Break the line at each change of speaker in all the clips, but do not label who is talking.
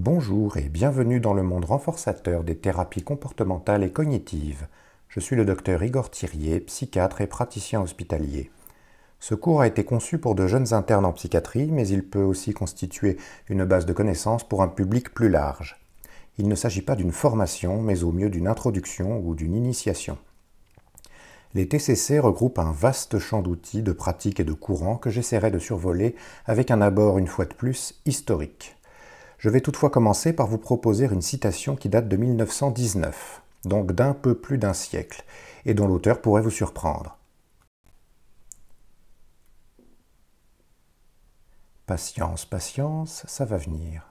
Bonjour et bienvenue dans le monde renforçateur des thérapies comportementales et cognitives. Je suis le docteur Igor Thirier, psychiatre et praticien hospitalier. Ce cours a été conçu pour de jeunes internes en psychiatrie, mais il peut aussi constituer une base de connaissances pour un public plus large. Il ne s'agit pas d'une formation, mais au mieux d'une introduction ou d'une initiation. Les TCC regroupent un vaste champ d'outils, de pratiques et de courants que j'essaierai de survoler avec un abord une fois de plus historique. Je vais toutefois commencer par vous proposer une citation qui date de 1919, donc d'un peu plus d'un siècle, et dont l'auteur pourrait vous surprendre. Patience, patience, ça va venir.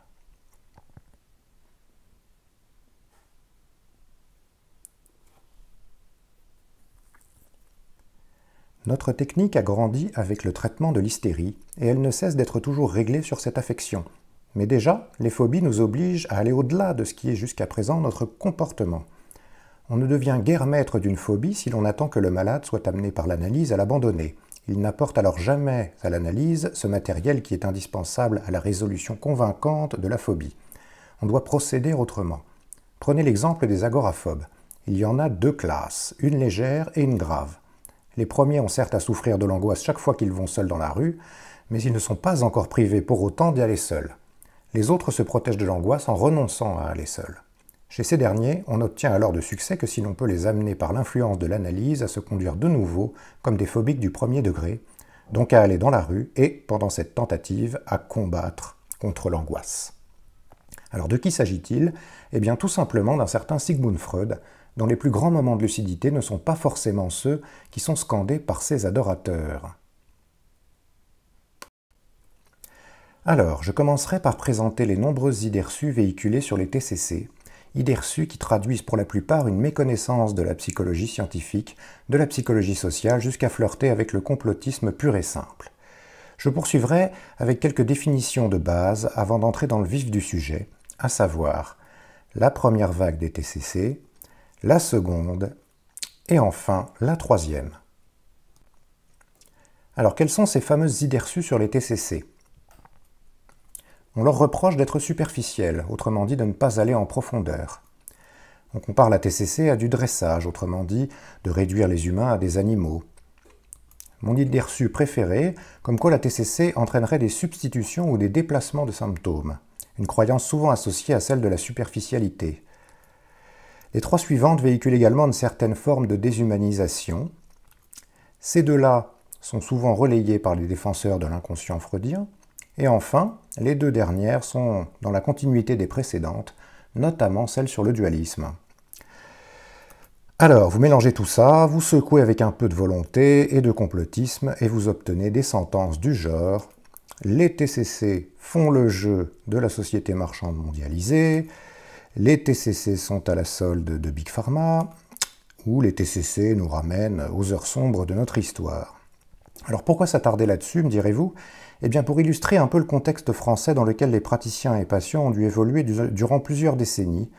Notre technique a grandi avec le traitement de l'hystérie et elle ne cesse d'être toujours réglée sur cette affection, mais déjà, les phobies nous obligent à aller au-delà de ce qui est jusqu'à présent notre comportement. On ne devient guère maître d'une phobie si l'on attend que le malade soit amené par l'analyse à l'abandonner. Il n'apporte alors jamais à l'analyse ce matériel qui est indispensable à la résolution convaincante de la phobie. On doit procéder autrement. Prenez l'exemple des agoraphobes. Il y en a deux classes, une légère et une grave. Les premiers ont certes à souffrir de l'angoisse chaque fois qu'ils vont seuls dans la rue, mais ils ne sont pas encore privés pour autant d'y aller seuls les autres se protègent de l'angoisse en renonçant à aller seuls. Chez ces derniers, on obtient alors de succès que si l'on peut les amener par l'influence de l'analyse à se conduire de nouveau comme des phobiques du premier degré, donc à aller dans la rue et, pendant cette tentative, à combattre contre l'angoisse. Alors de qui s'agit-il Eh bien tout simplement d'un certain Sigmund Freud, dont les plus grands moments de lucidité ne sont pas forcément ceux qui sont scandés par ses adorateurs. Alors, je commencerai par présenter les nombreuses idées reçues véhiculées sur les TCC, idées reçues qui traduisent pour la plupart une méconnaissance de la psychologie scientifique, de la psychologie sociale, jusqu'à flirter avec le complotisme pur et simple. Je poursuivrai avec quelques définitions de base avant d'entrer dans le vif du sujet, à savoir la première vague des TCC, la seconde et enfin la troisième. Alors quelles sont ces fameuses idées reçues sur les TCC on leur reproche d'être superficiels, autrement dit de ne pas aller en profondeur. On compare la TCC à du dressage, autrement dit de réduire les humains à des animaux. Mon idée reçue préférée, comme quoi la TCC entraînerait des substitutions ou des déplacements de symptômes, une croyance souvent associée à celle de la superficialité. Les trois suivantes véhiculent également une certaine forme de déshumanisation. Ces deux-là sont souvent relayés par les défenseurs de l'inconscient freudien. Et enfin, les deux dernières sont dans la continuité des précédentes, notamment celle sur le dualisme. Alors, vous mélangez tout ça, vous secouez avec un peu de volonté et de complotisme, et vous obtenez des sentences du genre les TCC font le jeu de la société marchande mondialisée, les TCC sont à la solde de Big Pharma, ou les TCC nous ramènent aux heures sombres de notre histoire. Alors pourquoi s'attarder là-dessus, me direz-vous Eh bien pour illustrer un peu le contexte français dans lequel les praticiens et patients ont dû évoluer durant plusieurs décennies,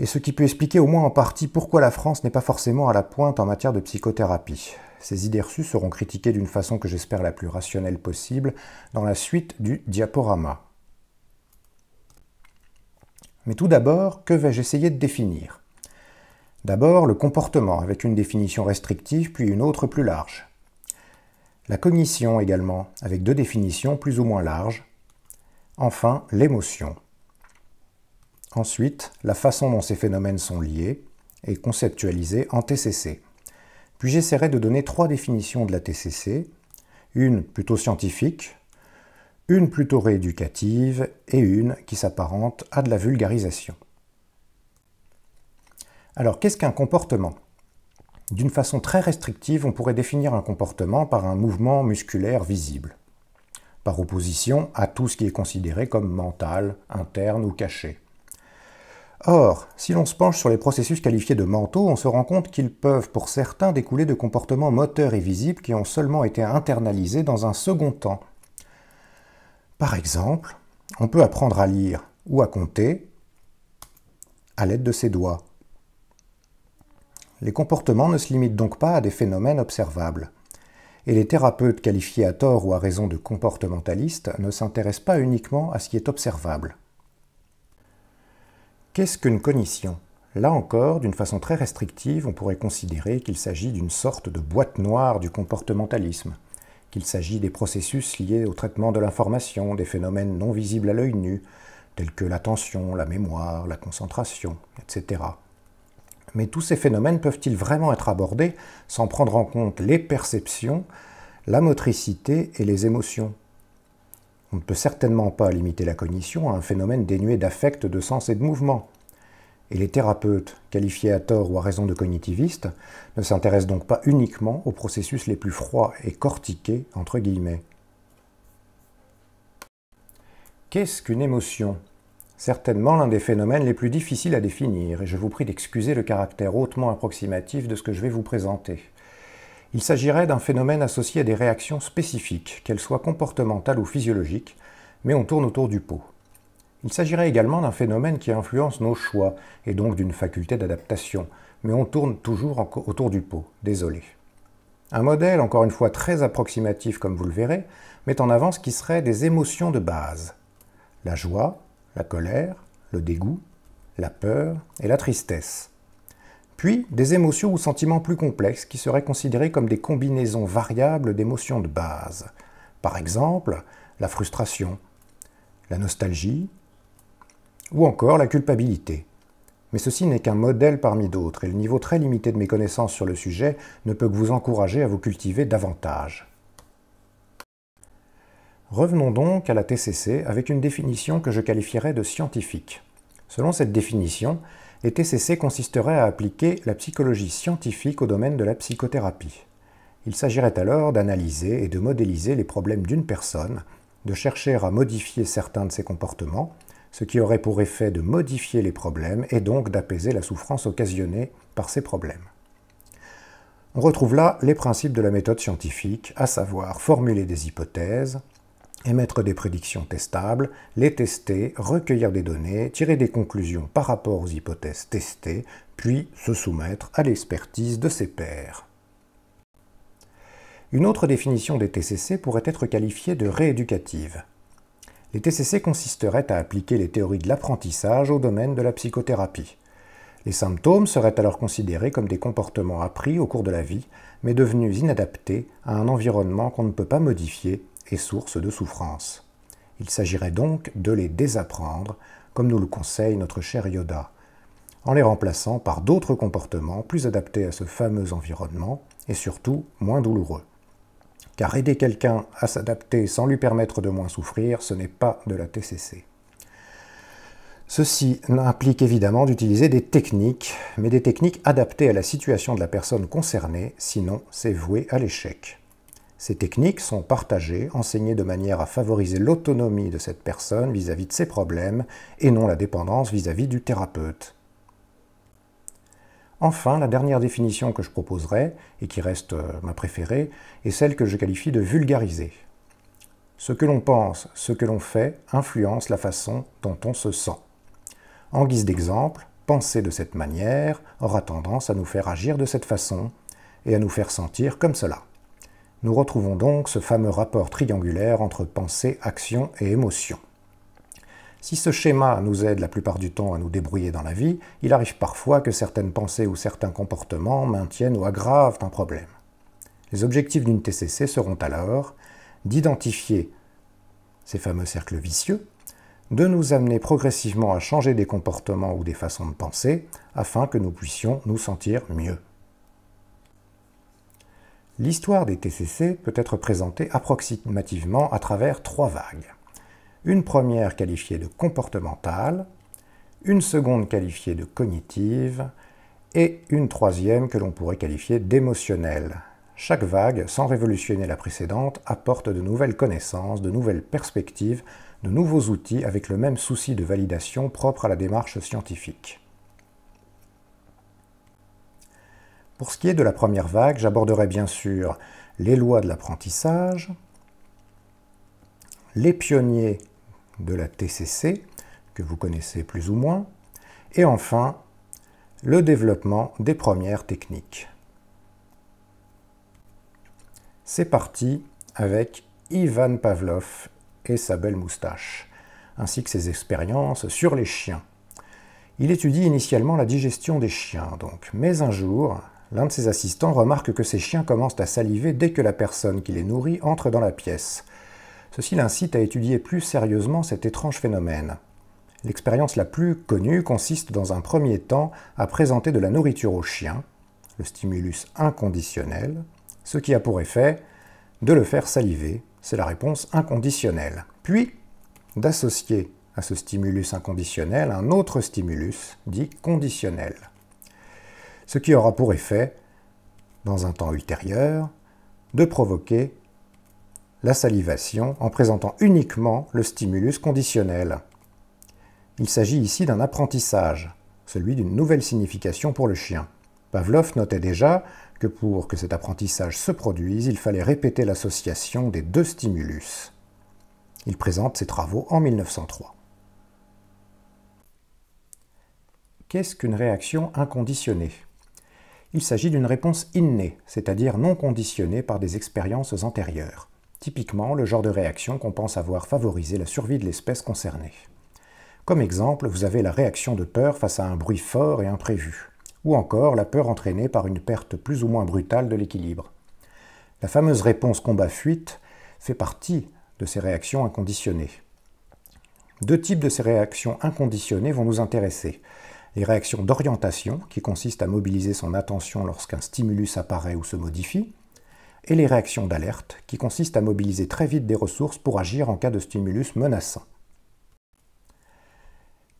et ce qui peut expliquer au moins en partie pourquoi la France n'est pas forcément à la pointe en matière de psychothérapie. Ces idées reçues seront critiquées d'une façon que j'espère la plus rationnelle possible dans la suite du diaporama. Mais tout d'abord, que vais-je essayer de définir D'abord, le comportement, avec une définition restrictive, puis une autre plus large. La cognition également, avec deux définitions plus ou moins larges. Enfin, l'émotion. Ensuite, la façon dont ces phénomènes sont liés et conceptualisés en TCC. Puis j'essaierai de donner trois définitions de la TCC, une plutôt scientifique, une plutôt rééducative et une qui s'apparente à de la vulgarisation. Alors, qu'est-ce qu'un comportement d'une façon très restrictive, on pourrait définir un comportement par un mouvement musculaire visible, par opposition à tout ce qui est considéré comme mental, interne ou caché. Or, si l'on se penche sur les processus qualifiés de mentaux, on se rend compte qu'ils peuvent pour certains découler de comportements moteurs et visibles qui ont seulement été internalisés dans un second temps. Par exemple, on peut apprendre à lire ou à compter à l'aide de ses doigts. Les comportements ne se limitent donc pas à des phénomènes observables. Et les thérapeutes qualifiés à tort ou à raison de comportementalistes ne s'intéressent pas uniquement à ce qui est observable. Qu'est-ce qu'une cognition Là encore, d'une façon très restrictive, on pourrait considérer qu'il s'agit d'une sorte de boîte noire du comportementalisme, qu'il s'agit des processus liés au traitement de l'information, des phénomènes non visibles à l'œil nu, tels que l'attention, la mémoire, la concentration, etc. Mais tous ces phénomènes peuvent-ils vraiment être abordés sans prendre en compte les perceptions, la motricité et les émotions On ne peut certainement pas limiter la cognition à un phénomène dénué d'affects, de sens et de mouvement. Et les thérapeutes, qualifiés à tort ou à raison de cognitivistes, ne s'intéressent donc pas uniquement aux processus les plus froids et cortiqués, entre guillemets. Qu'est-ce qu'une émotion certainement l'un des phénomènes les plus difficiles à définir, et je vous prie d'excuser le caractère hautement approximatif de ce que je vais vous présenter. Il s'agirait d'un phénomène associé à des réactions spécifiques, qu'elles soient comportementales ou physiologiques, mais on tourne autour du pot. Il s'agirait également d'un phénomène qui influence nos choix, et donc d'une faculté d'adaptation, mais on tourne toujours autour du pot, désolé. Un modèle, encore une fois très approximatif comme vous le verrez, met en avant ce qui serait des émotions de base. La joie, la colère, le dégoût, la peur et la tristesse. Puis des émotions ou sentiments plus complexes qui seraient considérés comme des combinaisons variables d'émotions de base. Par exemple, la frustration, la nostalgie ou encore la culpabilité. Mais ceci n'est qu'un modèle parmi d'autres et le niveau très limité de mes connaissances sur le sujet ne peut que vous encourager à vous cultiver davantage. Revenons donc à la TCC avec une définition que je qualifierais de scientifique. Selon cette définition, les TCC consisteraient à appliquer la psychologie scientifique au domaine de la psychothérapie. Il s'agirait alors d'analyser et de modéliser les problèmes d'une personne, de chercher à modifier certains de ses comportements, ce qui aurait pour effet de modifier les problèmes et donc d'apaiser la souffrance occasionnée par ces problèmes. On retrouve là les principes de la méthode scientifique, à savoir formuler des hypothèses, émettre des prédictions testables, les tester, recueillir des données, tirer des conclusions par rapport aux hypothèses testées, puis se soumettre à l'expertise de ses pairs. Une autre définition des TCC pourrait être qualifiée de rééducative. Les TCC consisteraient à appliquer les théories de l'apprentissage au domaine de la psychothérapie. Les symptômes seraient alors considérés comme des comportements appris au cours de la vie, mais devenus inadaptés à un environnement qu'on ne peut pas modifier et source de souffrance. Il s'agirait donc de les désapprendre, comme nous le conseille notre cher Yoda, en les remplaçant par d'autres comportements plus adaptés à ce fameux environnement et surtout moins douloureux. Car aider quelqu'un à s'adapter sans lui permettre de moins souffrir, ce n'est pas de la TCC. Ceci implique évidemment d'utiliser des techniques, mais des techniques adaptées à la situation de la personne concernée, sinon c'est voué à l'échec. Ces techniques sont partagées, enseignées de manière à favoriser l'autonomie de cette personne vis-à-vis de ses problèmes et non la dépendance vis-à-vis du thérapeute. Enfin, la dernière définition que je proposerai, et qui reste euh, ma préférée, est celle que je qualifie de vulgarisée. Ce que l'on pense, ce que l'on fait, influence la façon dont on se sent. En guise d'exemple, penser de cette manière aura tendance à nous faire agir de cette façon et à nous faire sentir comme cela nous retrouvons donc ce fameux rapport triangulaire entre pensée, action et émotion. Si ce schéma nous aide la plupart du temps à nous débrouiller dans la vie, il arrive parfois que certaines pensées ou certains comportements maintiennent ou aggravent un problème. Les objectifs d'une TCC seront alors d'identifier ces fameux cercles vicieux, de nous amener progressivement à changer des comportements ou des façons de penser afin que nous puissions nous sentir mieux. L'histoire des TCC peut être présentée approximativement à travers trois vagues. Une première qualifiée de comportementale, une seconde qualifiée de cognitive et une troisième que l'on pourrait qualifier d'émotionnelle. Chaque vague, sans révolutionner la précédente, apporte de nouvelles connaissances, de nouvelles perspectives, de nouveaux outils avec le même souci de validation propre à la démarche scientifique. Pour ce qui est de la première vague, j'aborderai bien sûr les lois de l'apprentissage, les pionniers de la TCC, que vous connaissez plus ou moins, et enfin le développement des premières techniques. C'est parti avec Ivan Pavlov et sa belle moustache, ainsi que ses expériences sur les chiens. Il étudie initialement la digestion des chiens, donc, mais un jour, L'un de ses assistants remarque que ses chiens commencent à saliver dès que la personne qui les nourrit entre dans la pièce. Ceci l'incite à étudier plus sérieusement cet étrange phénomène. L'expérience la plus connue consiste dans un premier temps à présenter de la nourriture au chien, le stimulus inconditionnel, ce qui a pour effet de le faire saliver, c'est la réponse inconditionnelle. Puis, d'associer à ce stimulus inconditionnel un autre stimulus dit conditionnel ce qui aura pour effet, dans un temps ultérieur, de provoquer la salivation en présentant uniquement le stimulus conditionnel. Il s'agit ici d'un apprentissage, celui d'une nouvelle signification pour le chien. Pavlov notait déjà que pour que cet apprentissage se produise, il fallait répéter l'association des deux stimulus. Il présente ses travaux en 1903. Qu'est-ce qu'une réaction inconditionnée il s'agit d'une réponse innée, c'est-à-dire non conditionnée par des expériences antérieures. Typiquement, le genre de réaction qu'on pense avoir favorisé la survie de l'espèce concernée. Comme exemple, vous avez la réaction de peur face à un bruit fort et imprévu, ou encore la peur entraînée par une perte plus ou moins brutale de l'équilibre. La fameuse réponse combat-fuite fait partie de ces réactions inconditionnées. Deux types de ces réactions inconditionnées vont nous intéresser les réactions d'orientation, qui consistent à mobiliser son attention lorsqu'un stimulus apparaît ou se modifie, et les réactions d'alerte, qui consistent à mobiliser très vite des ressources pour agir en cas de stimulus menaçant.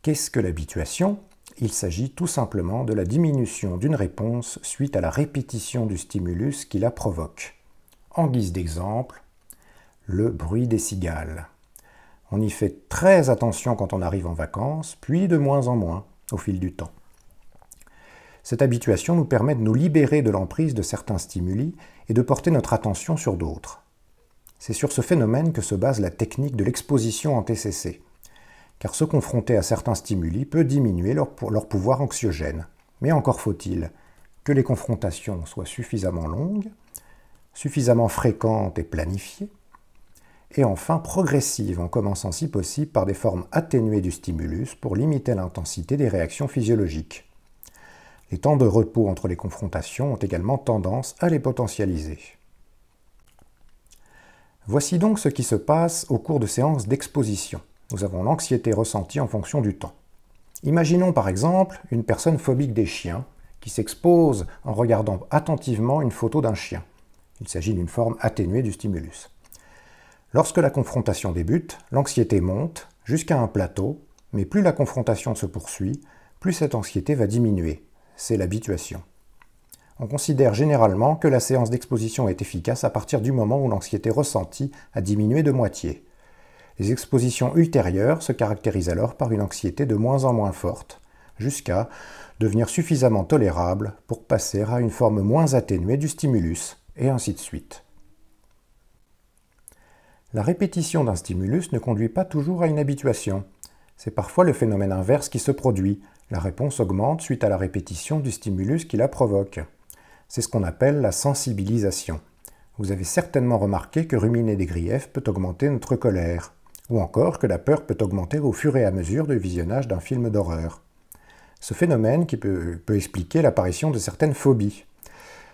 Qu'est-ce que l'habituation Il s'agit tout simplement de la diminution d'une réponse suite à la répétition du stimulus qui la provoque. En guise d'exemple, le bruit des cigales. On y fait très attention quand on arrive en vacances, puis de moins en moins au fil du temps. Cette habituation nous permet de nous libérer de l'emprise de certains stimuli et de porter notre attention sur d'autres. C'est sur ce phénomène que se base la technique de l'exposition en TCC, car se confronter à certains stimuli peut diminuer leur, leur pouvoir anxiogène. Mais encore faut-il que les confrontations soient suffisamment longues, suffisamment fréquentes et planifiées, et enfin progressive, en commençant si possible par des formes atténuées du stimulus pour limiter l'intensité des réactions physiologiques. Les temps de repos entre les confrontations ont également tendance à les potentialiser. Voici donc ce qui se passe au cours de séances d'exposition. Nous avons l'anxiété ressentie en fonction du temps. Imaginons par exemple une personne phobique des chiens qui s'expose en regardant attentivement une photo d'un chien. Il s'agit d'une forme atténuée du stimulus. Lorsque la confrontation débute, l'anxiété monte jusqu'à un plateau, mais plus la confrontation se poursuit, plus cette anxiété va diminuer. C'est l'habituation. On considère généralement que la séance d'exposition est efficace à partir du moment où l'anxiété ressentie a diminué de moitié. Les expositions ultérieures se caractérisent alors par une anxiété de moins en moins forte, jusqu'à devenir suffisamment tolérable pour passer à une forme moins atténuée du stimulus, et ainsi de suite. La répétition d'un stimulus ne conduit pas toujours à une habituation. C'est parfois le phénomène inverse qui se produit. La réponse augmente suite à la répétition du stimulus qui la provoque. C'est ce qu'on appelle la sensibilisation. Vous avez certainement remarqué que ruminer des griefs peut augmenter notre colère, ou encore que la peur peut augmenter au fur et à mesure du visionnage d'un film d'horreur. Ce phénomène qui peut, peut expliquer l'apparition de certaines phobies.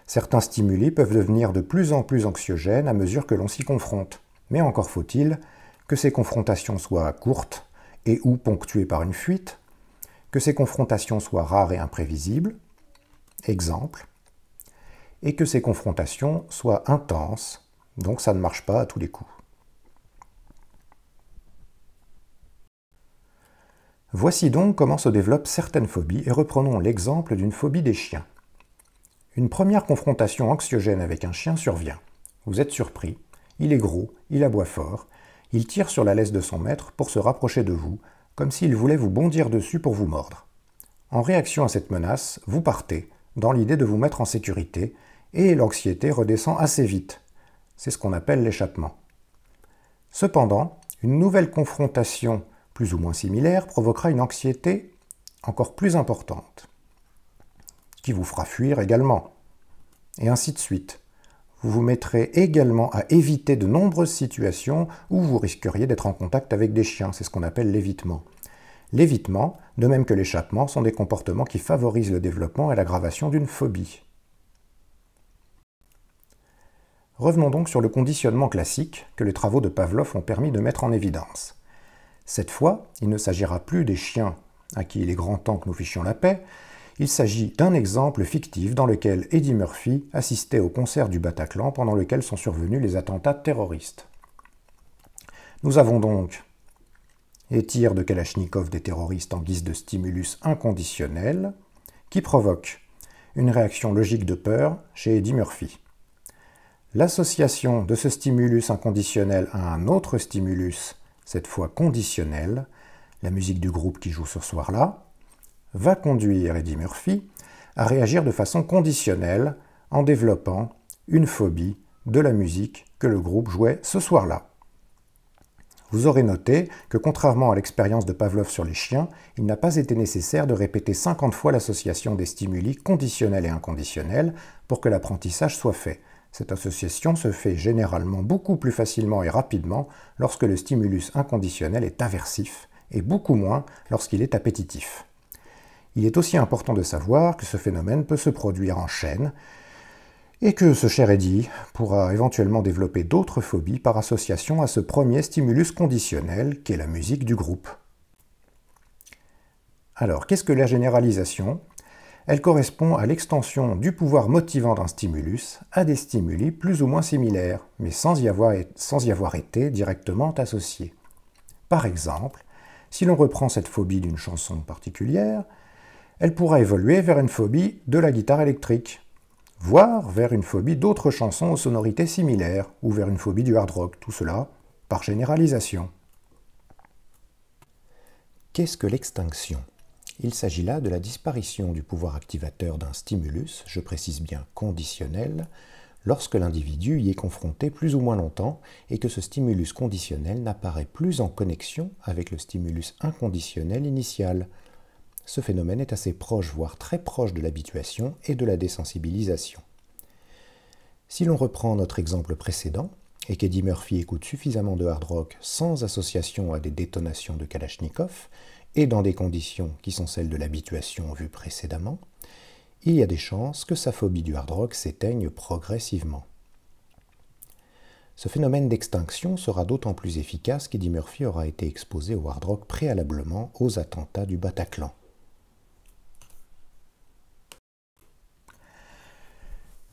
Certains stimuli peuvent devenir de plus en plus anxiogènes à mesure que l'on s'y confronte mais encore faut-il que ces confrontations soient courtes et ou ponctuées par une fuite, que ces confrontations soient rares et imprévisibles, exemple, et que ces confrontations soient intenses, donc ça ne marche pas à tous les coups. Voici donc comment se développent certaines phobies et reprenons l'exemple d'une phobie des chiens. Une première confrontation anxiogène avec un chien survient. Vous êtes surpris, il est gros, il aboie fort, il tire sur la laisse de son maître pour se rapprocher de vous, comme s'il voulait vous bondir dessus pour vous mordre. En réaction à cette menace, vous partez, dans l'idée de vous mettre en sécurité, et l'anxiété redescend assez vite. C'est ce qu'on appelle l'échappement. Cependant, une nouvelle confrontation plus ou moins similaire provoquera une anxiété encore plus importante, qui vous fera fuir également, et ainsi de suite vous vous mettrez également à éviter de nombreuses situations où vous risqueriez d'être en contact avec des chiens, c'est ce qu'on appelle l'évitement. L'évitement, de même que l'échappement, sont des comportements qui favorisent le développement et l'aggravation d'une phobie. Revenons donc sur le conditionnement classique que les travaux de Pavlov ont permis de mettre en évidence. Cette fois, il ne s'agira plus des chiens à qui il est grand temps que nous fichions la paix, il s'agit d'un exemple fictif dans lequel Eddie Murphy assistait au concert du Bataclan pendant lequel sont survenus les attentats terroristes. Nous avons donc les tirs de Kalachnikov des terroristes en guise de stimulus inconditionnel qui provoque une réaction logique de peur chez Eddie Murphy. L'association de ce stimulus inconditionnel à un autre stimulus, cette fois conditionnel, la musique du groupe qui joue ce soir-là, va conduire Eddie Murphy à réagir de façon conditionnelle en développant une phobie de la musique que le groupe jouait ce soir-là. Vous aurez noté que contrairement à l'expérience de Pavlov sur les chiens, il n'a pas été nécessaire de répéter 50 fois l'association des stimuli conditionnels et inconditionnels pour que l'apprentissage soit fait. Cette association se fait généralement beaucoup plus facilement et rapidement lorsque le stimulus inconditionnel est aversif et beaucoup moins lorsqu'il est appétitif il est aussi important de savoir que ce phénomène peut se produire en chaîne et que ce cher Eddy pourra éventuellement développer d'autres phobies par association à ce premier stimulus conditionnel qu'est la musique du groupe. Alors, qu'est-ce que la généralisation Elle correspond à l'extension du pouvoir motivant d'un stimulus à des stimuli plus ou moins similaires, mais sans y avoir, sans y avoir été directement associés. Par exemple, si l'on reprend cette phobie d'une chanson particulière, elle pourra évoluer vers une phobie de la guitare électrique, voire vers une phobie d'autres chansons aux sonorités similaires, ou vers une phobie du hard rock, tout cela par généralisation. Qu'est-ce que l'extinction Il s'agit là de la disparition du pouvoir activateur d'un stimulus, je précise bien conditionnel, lorsque l'individu y est confronté plus ou moins longtemps et que ce stimulus conditionnel n'apparaît plus en connexion avec le stimulus inconditionnel initial, ce phénomène est assez proche, voire très proche de l'habituation et de la désensibilisation. Si l'on reprend notre exemple précédent, et qu'Eddie Murphy écoute suffisamment de hard rock sans association à des détonations de Kalachnikov, et dans des conditions qui sont celles de l'habituation vue précédemment, il y a des chances que sa phobie du hard rock s'éteigne progressivement. Ce phénomène d'extinction sera d'autant plus efficace qu'Eddie Murphy aura été exposé au hard rock préalablement aux attentats du Bataclan.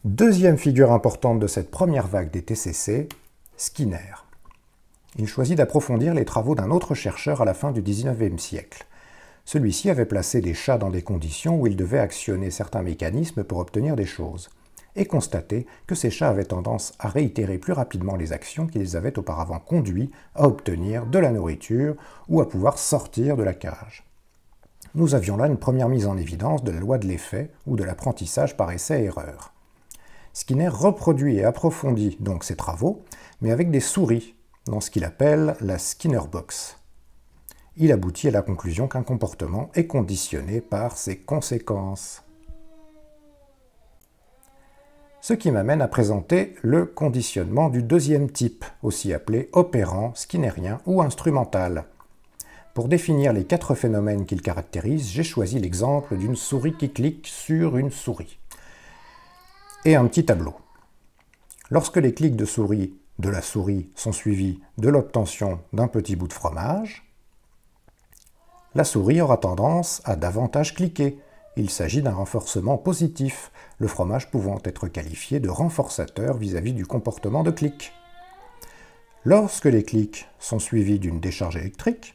Deuxième figure importante de cette première vague des TCC, Skinner. Il choisit d'approfondir les travaux d'un autre chercheur à la fin du 19e siècle. Celui-ci avait placé des chats dans des conditions où ils devaient actionner certains mécanismes pour obtenir des choses, et constaté que ces chats avaient tendance à réitérer plus rapidement les actions qu'ils avaient auparavant conduits à obtenir de la nourriture ou à pouvoir sortir de la cage. Nous avions là une première mise en évidence de la loi de l'effet ou de l'apprentissage par essai-erreur. Skinner reproduit et approfondit donc ses travaux, mais avec des souris, dans ce qu'il appelle la Skinner Box. Il aboutit à la conclusion qu'un comportement est conditionné par ses conséquences. Ce qui m'amène à présenter le conditionnement du deuxième type, aussi appelé opérant, skinnerien ou instrumental. Pour définir les quatre phénomènes qu'il caractérise, j'ai choisi l'exemple d'une souris qui clique sur une souris et un petit tableau. Lorsque les clics de souris de la souris sont suivis de l'obtention d'un petit bout de fromage, la souris aura tendance à davantage cliquer. Il s'agit d'un renforcement positif, le fromage pouvant être qualifié de renforçateur vis-à-vis -vis du comportement de clic. Lorsque les clics sont suivis d'une décharge électrique,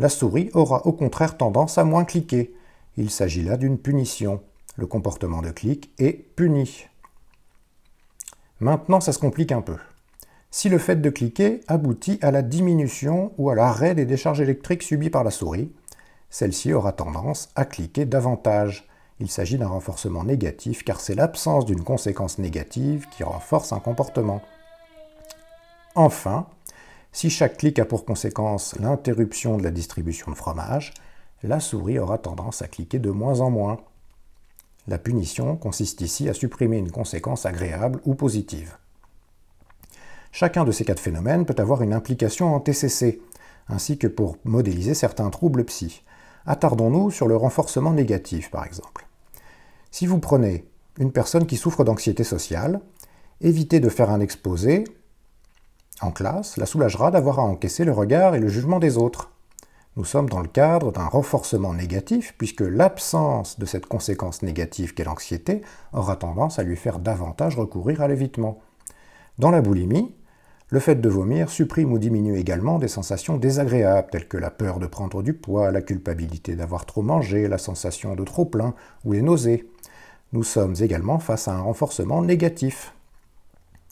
la souris aura au contraire tendance à moins cliquer. Il s'agit là d'une punition. Le comportement de clic est puni. Maintenant, ça se complique un peu. Si le fait de cliquer aboutit à la diminution ou à l'arrêt des décharges électriques subies par la souris, celle-ci aura tendance à cliquer davantage. Il s'agit d'un renforcement négatif car c'est l'absence d'une conséquence négative qui renforce un comportement. Enfin, si chaque clic a pour conséquence l'interruption de la distribution de fromage, la souris aura tendance à cliquer de moins en moins. La punition consiste ici à supprimer une conséquence agréable ou positive. Chacun de ces quatre phénomènes peut avoir une implication en TCC, ainsi que pour modéliser certains troubles psy. Attardons-nous sur le renforcement négatif, par exemple. Si vous prenez une personne qui souffre d'anxiété sociale, éviter de faire un exposé en classe la soulagera d'avoir à encaisser le regard et le jugement des autres. Nous sommes dans le cadre d'un renforcement négatif, puisque l'absence de cette conséquence négative qu'est l'anxiété aura tendance à lui faire davantage recourir à l'évitement. Dans la boulimie, le fait de vomir supprime ou diminue également des sensations désagréables telles que la peur de prendre du poids, la culpabilité d'avoir trop mangé, la sensation de trop plein ou les nausées. Nous sommes également face à un renforcement négatif.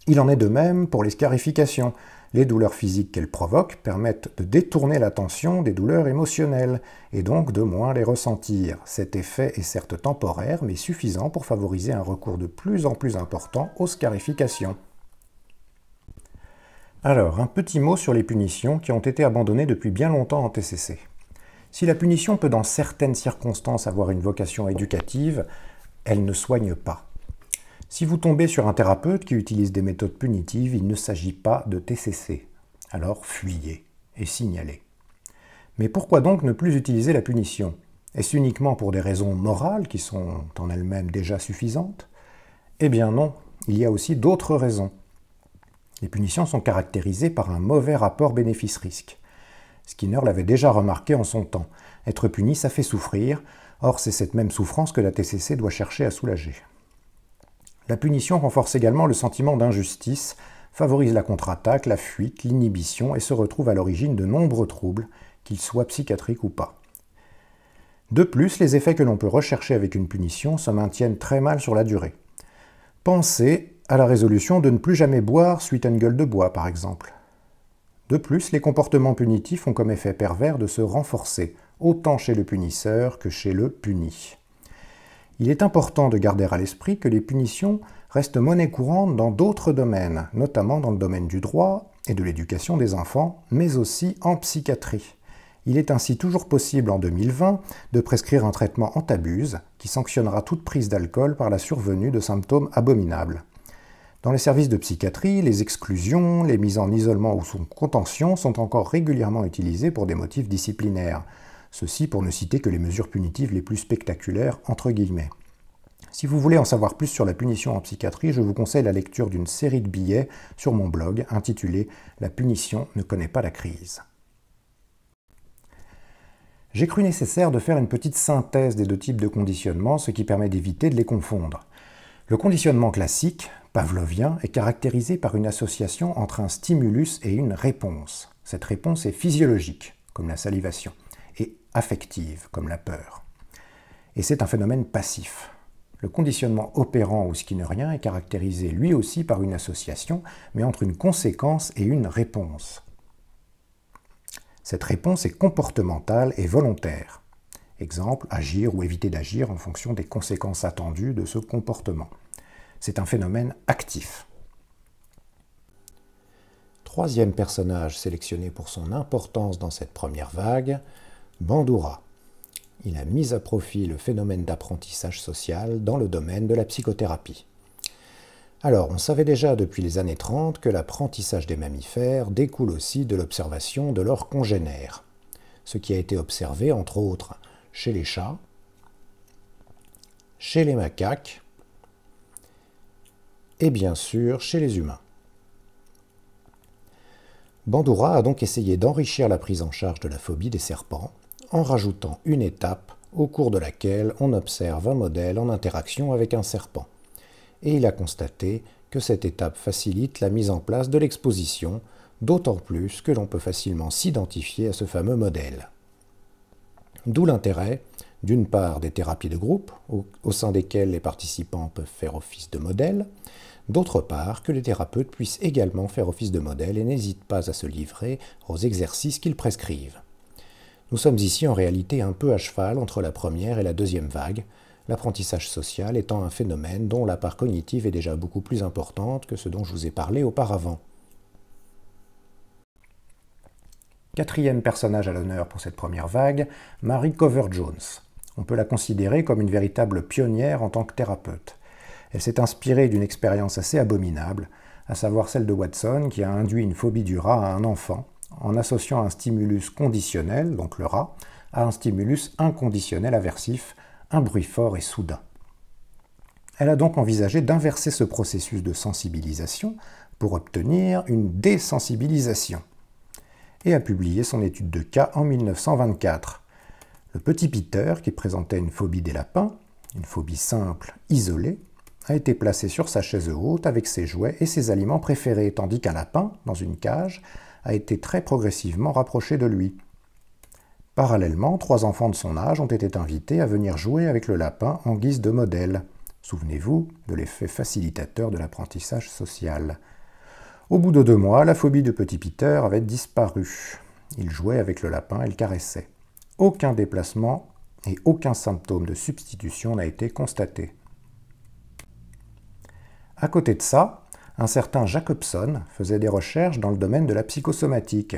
Il en est de même pour les scarifications. Les douleurs physiques qu'elles provoquent permettent de détourner l'attention des douleurs émotionnelles et donc de moins les ressentir. Cet effet est certes temporaire mais suffisant pour favoriser un recours de plus en plus important aux scarifications. Alors, un petit mot sur les punitions qui ont été abandonnées depuis bien longtemps en TCC. Si la punition peut dans certaines circonstances avoir une vocation éducative, elle ne soigne pas. Si vous tombez sur un thérapeute qui utilise des méthodes punitives, il ne s'agit pas de TCC. Alors fuyez et signalez. Mais pourquoi donc ne plus utiliser la punition Est-ce uniquement pour des raisons morales qui sont en elles-mêmes déjà suffisantes Eh bien non, il y a aussi d'autres raisons. Les punitions sont caractérisées par un mauvais rapport bénéfice-risque. Skinner l'avait déjà remarqué en son temps. Être puni, ça fait souffrir, or c'est cette même souffrance que la TCC doit chercher à soulager. La punition renforce également le sentiment d'injustice, favorise la contre-attaque, la fuite, l'inhibition et se retrouve à l'origine de nombreux troubles, qu'ils soient psychiatriques ou pas. De plus, les effets que l'on peut rechercher avec une punition se maintiennent très mal sur la durée. Pensez à la résolution de ne plus jamais boire suite à une gueule de bois, par exemple. De plus, les comportements punitifs ont comme effet pervers de se renforcer, autant chez le punisseur que chez le puni il est important de garder à l'esprit que les punitions restent monnaie courante dans d'autres domaines, notamment dans le domaine du droit et de l'éducation des enfants, mais aussi en psychiatrie. Il est ainsi toujours possible en 2020 de prescrire un traitement antabuse qui sanctionnera toute prise d'alcool par la survenue de symptômes abominables. Dans les services de psychiatrie, les exclusions, les mises en isolement ou sous contention sont encore régulièrement utilisées pour des motifs disciplinaires. Ceci pour ne citer que les mesures punitives les plus spectaculaires, entre guillemets. Si vous voulez en savoir plus sur la punition en psychiatrie, je vous conseille la lecture d'une série de billets sur mon blog intitulé « La punition ne connaît pas la crise. J'ai cru nécessaire de faire une petite synthèse des deux types de conditionnement, ce qui permet d'éviter de les confondre. Le conditionnement classique, pavlovien, est caractérisé par une association entre un stimulus et une réponse. Cette réponse est physiologique, comme la salivation affective, comme la peur. Et c'est un phénomène passif. Le conditionnement opérant ou rien est caractérisé lui aussi par une association, mais entre une conséquence et une réponse. Cette réponse est comportementale et volontaire. Exemple, agir ou éviter d'agir en fonction des conséquences attendues de ce comportement. C'est un phénomène actif. Troisième personnage sélectionné pour son importance dans cette première vague, Bandura. Il a mis à profit le phénomène d'apprentissage social dans le domaine de la psychothérapie. Alors, on savait déjà depuis les années 30 que l'apprentissage des mammifères découle aussi de l'observation de leurs congénères, ce qui a été observé entre autres chez les chats, chez les macaques et bien sûr chez les humains. Bandura a donc essayé d'enrichir la prise en charge de la phobie des serpents en rajoutant une étape au cours de laquelle on observe un modèle en interaction avec un serpent. Et il a constaté que cette étape facilite la mise en place de l'exposition, d'autant plus que l'on peut facilement s'identifier à ce fameux modèle. D'où l'intérêt, d'une part, des thérapies de groupe, au, sein desquelles les participants peuvent faire office de modèle, d'autre part, que les thérapeutes puissent également faire office de modèle et n'hésitent pas à se livrer aux exercices qu'ils prescrivent. Nous sommes ici en réalité un peu à cheval entre la première et la deuxième vague, l'apprentissage social étant un phénomène dont la part cognitive est déjà beaucoup plus importante que ce dont je vous ai parlé auparavant. Quatrième personnage à l'honneur pour cette première vague, Mary Cover Jones. On peut la considérer comme une véritable pionnière en tant que thérapeute. Elle s'est inspirée d'une expérience assez abominable, à savoir celle de Watson qui a induit une phobie du rat à un enfant, en associant un stimulus conditionnel, donc le rat, à un stimulus inconditionnel aversif, un bruit fort et soudain. Elle a donc envisagé d'inverser ce processus de sensibilisation pour obtenir une désensibilisation et a publié son étude de cas en 1924. Le petit Peter, qui présentait une phobie des lapins, une phobie simple, isolée, a été placé sur sa chaise haute avec ses jouets et ses aliments préférés, tandis qu'un lapin, dans une cage, a été très progressivement rapproché de lui. Parallèlement, trois enfants de son âge ont été invités à venir jouer avec le lapin en guise de modèle. Souvenez-vous de l'effet facilitateur de l'apprentissage social. Au bout de deux mois, la phobie de petit Peter avait disparu. Il jouait avec le lapin et le caressait. Aucun déplacement et aucun symptôme de substitution n'a été constaté. À côté de ça, un certain Jacobson faisait des recherches dans le domaine de la psychosomatique.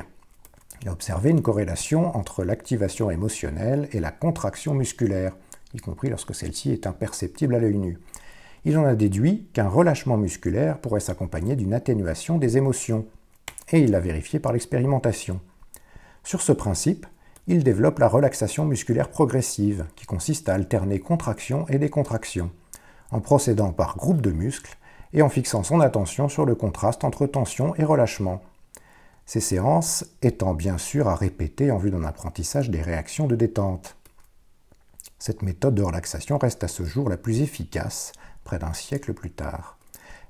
Il a observé une corrélation entre l'activation émotionnelle et la contraction musculaire, y compris lorsque celle-ci est imperceptible à l'œil nu. Il en a déduit qu'un relâchement musculaire pourrait s'accompagner d'une atténuation des émotions, et il l'a vérifié par l'expérimentation. Sur ce principe, il développe la relaxation musculaire progressive, qui consiste à alterner contraction et décontraction. En procédant par groupe de muscles, et en fixant son attention sur le contraste entre tension et relâchement. Ces séances étant bien sûr à répéter en vue d'un apprentissage des réactions de détente. Cette méthode de relaxation reste à ce jour la plus efficace, près d'un siècle plus tard.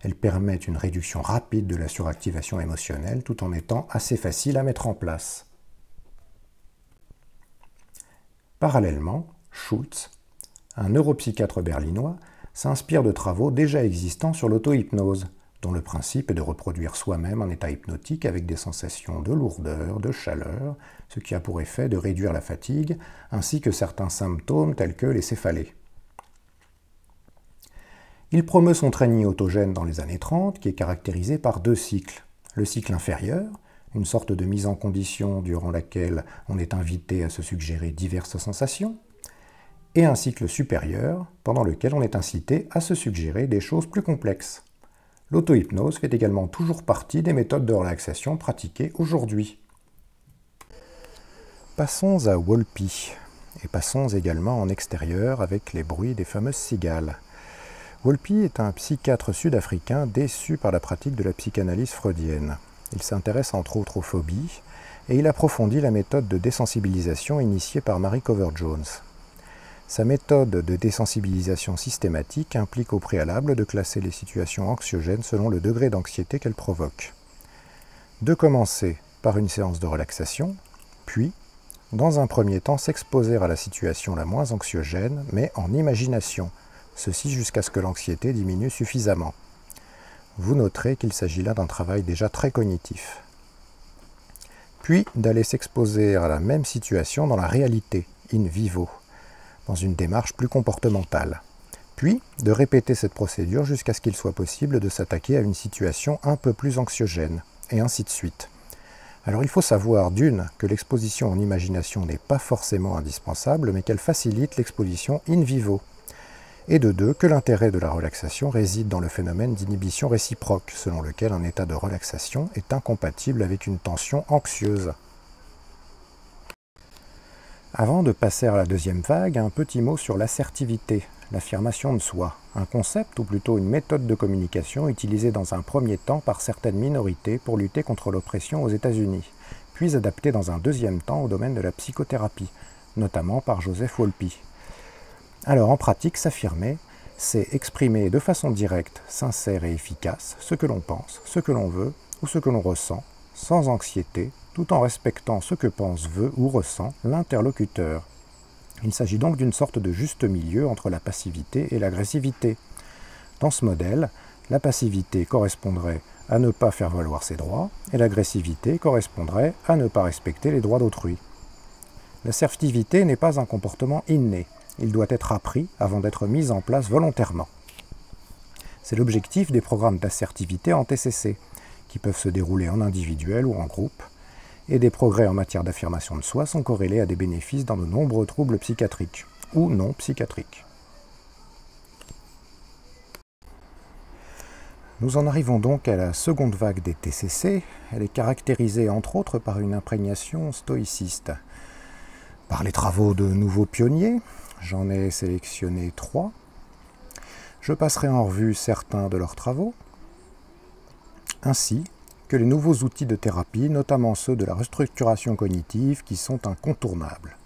Elle permet une réduction rapide de la suractivation émotionnelle tout en étant assez facile à mettre en place. Parallèlement, Schultz, un neuropsychiatre berlinois, s'inspire de travaux déjà existants sur l'auto-hypnose, dont le principe est de reproduire soi-même un état hypnotique avec des sensations de lourdeur, de chaleur, ce qui a pour effet de réduire la fatigue, ainsi que certains symptômes tels que les céphalées. Il promeut son training autogène dans les années 30, qui est caractérisé par deux cycles. Le cycle inférieur, une sorte de mise en condition durant laquelle on est invité à se suggérer diverses sensations, et un cycle supérieur pendant lequel on est incité à se suggérer des choses plus complexes. L'auto-hypnose fait également toujours partie des méthodes de relaxation pratiquées aujourd'hui. Passons à Wolpi et passons également en extérieur avec les bruits des fameuses cigales. Wolpi est un psychiatre sud-africain déçu par la pratique de la psychanalyse freudienne. Il s'intéresse entre autres aux phobies et il approfondit la méthode de désensibilisation initiée par Mary Cover-Jones. Sa méthode de désensibilisation systématique implique au préalable de classer les situations anxiogènes selon le degré d'anxiété qu'elles provoquent. De commencer par une séance de relaxation, puis, dans un premier temps, s'exposer à la situation la moins anxiogène, mais en imagination, ceci jusqu'à ce que l'anxiété diminue suffisamment. Vous noterez qu'il s'agit là d'un travail déjà très cognitif. Puis d'aller s'exposer à la même situation dans la réalité, in vivo, dans une démarche plus comportementale, puis de répéter cette procédure jusqu'à ce qu'il soit possible de s'attaquer à une situation un peu plus anxiogène, et ainsi de suite. Alors il faut savoir d'une que l'exposition en imagination n'est pas forcément indispensable, mais qu'elle facilite l'exposition in vivo, et de deux que l'intérêt de la relaxation réside dans le phénomène d'inhibition réciproque, selon lequel un état de relaxation est incompatible avec une tension anxieuse. Avant de passer à la deuxième vague, un petit mot sur l'assertivité, l'affirmation de soi, un concept ou plutôt une méthode de communication utilisée dans un premier temps par certaines minorités pour lutter contre l'oppression aux États-Unis, puis adaptée dans un deuxième temps au domaine de la psychothérapie, notamment par Joseph Wolpe. Alors en pratique, s'affirmer, c'est exprimer de façon directe, sincère et efficace ce que l'on pense, ce que l'on veut ou ce que l'on ressent, sans anxiété, tout en respectant ce que pense, veut ou ressent l'interlocuteur. Il s'agit donc d'une sorte de juste milieu entre la passivité et l'agressivité. Dans ce modèle, la passivité correspondrait à ne pas faire valoir ses droits et l'agressivité correspondrait à ne pas respecter les droits d'autrui. L'assertivité n'est pas un comportement inné, il doit être appris avant d'être mis en place volontairement. C'est l'objectif des programmes d'assertivité en TCC, qui peuvent se dérouler en individuel ou en groupe, et des progrès en matière d'affirmation de soi sont corrélés à des bénéfices dans de nombreux troubles psychiatriques ou non psychiatriques. Nous en arrivons donc à la seconde vague des TCC. Elle est caractérisée entre autres par une imprégnation stoïciste, par les travaux de nouveaux pionniers, j'en ai sélectionné trois. Je passerai en revue certains de leurs travaux. Ainsi, les nouveaux outils de thérapie, notamment ceux de la restructuration cognitive, qui sont incontournables.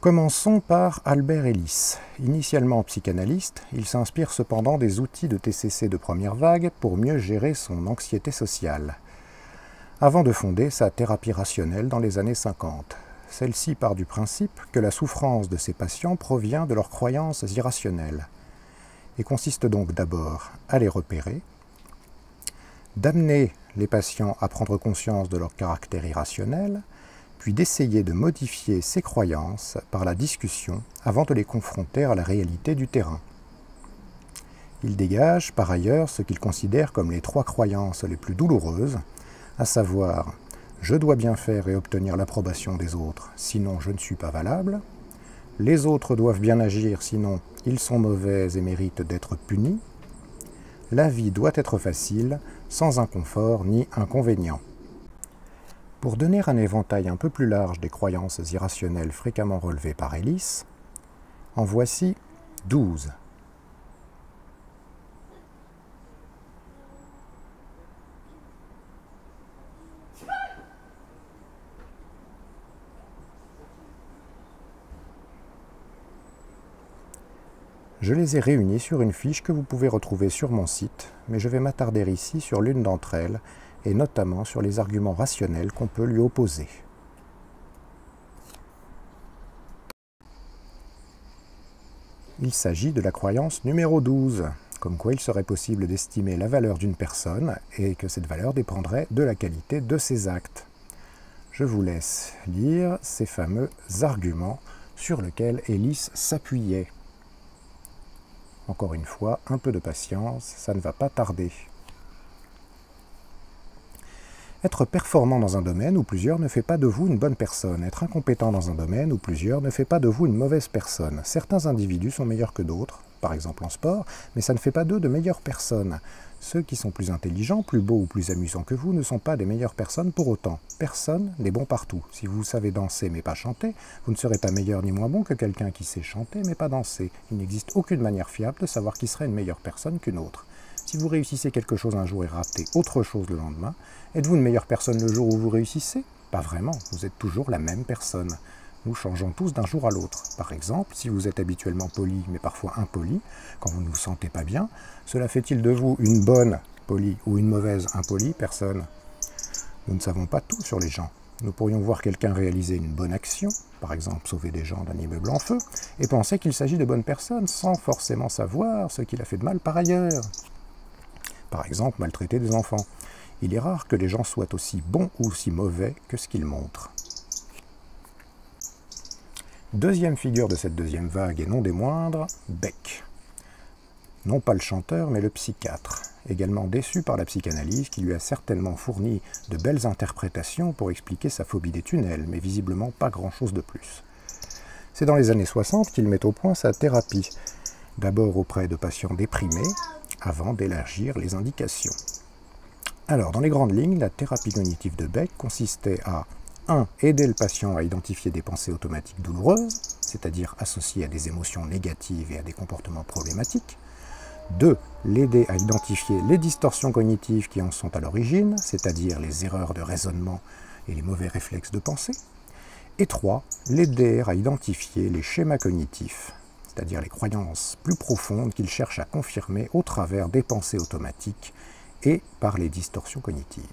Commençons par Albert Ellis. Initialement psychanalyste, il s'inspire cependant des outils de TCC de première vague pour mieux gérer son anxiété sociale, avant de fonder sa thérapie rationnelle dans les années 50. Celle-ci part du principe que la souffrance de ses patients provient de leurs croyances irrationnelles, et consiste donc d'abord à les repérer, d'amener les patients à prendre conscience de leur caractère irrationnel, puis d'essayer de modifier ces croyances par la discussion avant de les confronter à la réalité du terrain. Il dégage par ailleurs ce qu'il considère comme les trois croyances les plus douloureuses, à savoir je dois bien faire et obtenir l'approbation des autres, sinon je ne suis pas valable, les autres doivent bien agir, sinon ils sont mauvais et méritent d'être punis, la vie doit être facile, sans inconfort ni inconvénient. Pour donner un éventail un peu plus large des croyances irrationnelles fréquemment relevées par Ellis, en voici 12 Je les ai réunis sur une fiche que vous pouvez retrouver sur mon site, mais je vais m'attarder ici sur l'une d'entre elles, et notamment sur les arguments rationnels qu'on peut lui opposer. Il s'agit de la croyance numéro 12, comme quoi il serait possible d'estimer la valeur d'une personne et que cette valeur dépendrait de la qualité de ses actes. Je vous laisse lire ces fameux arguments sur lesquels Ellis s'appuyait. Encore une fois, un peu de patience, ça ne va pas tarder. Être performant dans un domaine ou plusieurs ne fait pas de vous une bonne personne. Être incompétent dans un domaine ou plusieurs ne fait pas de vous une mauvaise personne. Certains individus sont meilleurs que d'autres, par exemple en sport, mais ça ne fait pas d'eux de meilleures personnes. Ceux qui sont plus intelligents, plus beaux ou plus amusants que vous ne sont pas des meilleures personnes pour autant. Personne n'est bon partout. Si vous savez danser mais pas chanter, vous ne serez pas meilleur ni moins bon que quelqu'un qui sait chanter mais pas danser. Il n'existe aucune manière fiable de savoir qui serait une meilleure personne qu'une autre. Si vous réussissez quelque chose un jour et ratez autre chose le lendemain, êtes-vous une meilleure personne le jour où vous réussissez Pas vraiment, vous êtes toujours la même personne. Nous changeons tous d'un jour à l'autre. Par exemple, si vous êtes habituellement poli, mais parfois impoli, quand vous ne vous sentez pas bien, cela fait-il de vous une bonne polie ou une mauvaise impolie Personne. Nous ne savons pas tout sur les gens. Nous pourrions voir quelqu'un réaliser une bonne action, par exemple sauver des gens d'un immeuble en feu, et penser qu'il s'agit de bonnes personnes, sans forcément savoir ce qu'il a fait de mal par ailleurs. Par exemple, maltraiter des enfants. Il est rare que les gens soient aussi bons ou aussi mauvais que ce qu'ils montrent. Deuxième figure de cette deuxième vague, et non des moindres, Beck. Non pas le chanteur, mais le psychiatre, également déçu par la psychanalyse qui lui a certainement fourni de belles interprétations pour expliquer sa phobie des tunnels, mais visiblement pas grand-chose de plus. C'est dans les années 60 qu'il met au point sa thérapie, d'abord auprès de patients déprimés, avant d'élargir les indications. Alors, dans les grandes lignes, la thérapie cognitive de Beck consistait à 1. Aider le patient à identifier des pensées automatiques douloureuses, c'est-à-dire associées à des émotions négatives et à des comportements problématiques. 2. L'aider à identifier les distorsions cognitives qui en sont à l'origine, c'est-à-dire les erreurs de raisonnement et les mauvais réflexes de pensée. Et 3. L'aider à identifier les schémas cognitifs, c'est-à-dire les croyances plus profondes qu'il cherche à confirmer au travers des pensées automatiques et par les distorsions cognitives.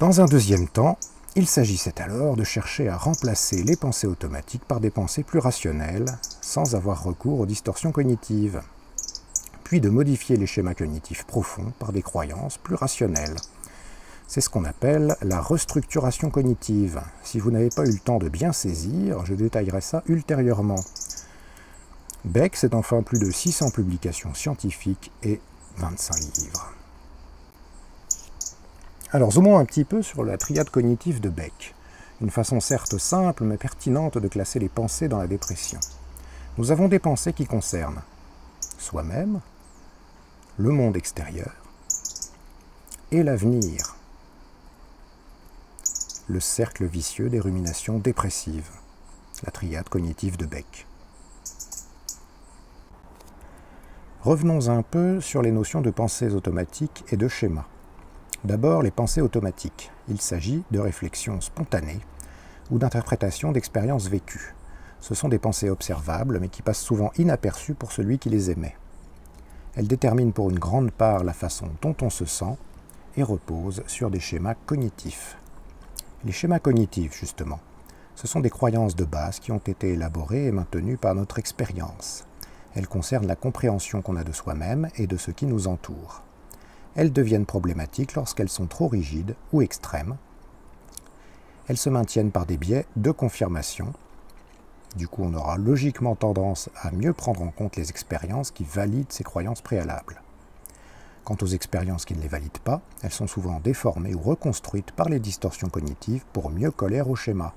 Dans un deuxième temps, il s'agissait alors de chercher à remplacer les pensées automatiques par des pensées plus rationnelles, sans avoir recours aux distorsions cognitives, puis de modifier les schémas cognitifs profonds par des croyances plus rationnelles. C'est ce qu'on appelle la restructuration cognitive. Si vous n'avez pas eu le temps de bien saisir, je détaillerai ça ultérieurement. Beck, c'est enfin plus de 600 publications scientifiques et 25 livres. Alors zoomons un petit peu sur la triade cognitive de Beck, une façon certes simple mais pertinente de classer les pensées dans la dépression. Nous avons des pensées qui concernent soi-même, le monde extérieur et l'avenir. Le cercle vicieux des ruminations dépressives, la triade cognitive de Beck. Revenons un peu sur les notions de pensées automatiques et de schémas. D'abord, les pensées automatiques. Il s'agit de réflexions spontanées ou d'interprétations d'expériences vécues. Ce sont des pensées observables, mais qui passent souvent inaperçues pour celui qui les émet. Elles déterminent pour une grande part la façon dont on se sent et reposent sur des schémas cognitifs. Les schémas cognitifs, justement, ce sont des croyances de base qui ont été élaborées et maintenues par notre expérience. Elles concernent la compréhension qu'on a de soi-même et de ce qui nous entoure elles deviennent problématiques lorsqu'elles sont trop rigides ou extrêmes. Elles se maintiennent par des biais de confirmation. Du coup, on aura logiquement tendance à mieux prendre en compte les expériences qui valident ces croyances préalables. Quant aux expériences qui ne les valident pas, elles sont souvent déformées ou reconstruites par les distorsions cognitives pour mieux coller au schéma.